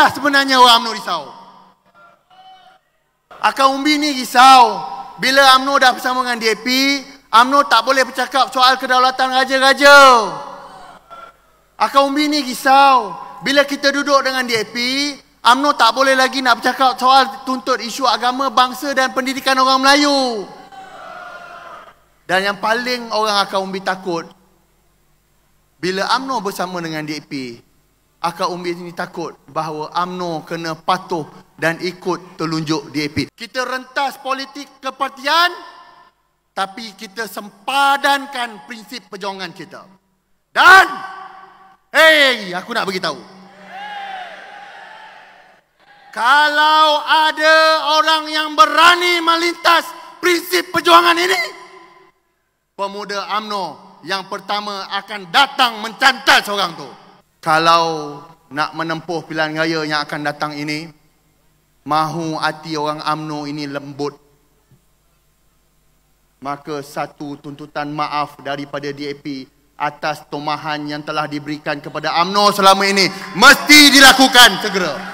inilah sebenarnya orang UMNO risau. Akan umbi ni risau bila UMNO dah bersama dengan DAP, UMNO tak boleh bercakap soal kedaulatan raja-raja. Akan umbi ni risau bila kita duduk dengan DAP, UMNO tak boleh lagi nak bercakap soal tuntut isu agama, bangsa dan pendidikan orang Melayu. Dan yang paling orang akan umbi takut, bila UMNO bersama dengan DAP, akar umbi ini takut bahawa Amno kena patuh dan ikut telunjuk DAP. Kita rentas politik kepartian tapi kita sempadankan prinsip perjuangan kita. Dan hey, aku nak bagi tahu. Kalau ada orang yang berani melintas prinsip perjuangan ini, pemuda Amno yang pertama akan datang mencantas orang tu kalau nak menempuh pilihan raya yang akan datang ini mahu hati orang amno ini lembut maka satu tuntutan maaf daripada DAP atas tomahan yang telah diberikan kepada amno selama ini mesti dilakukan segera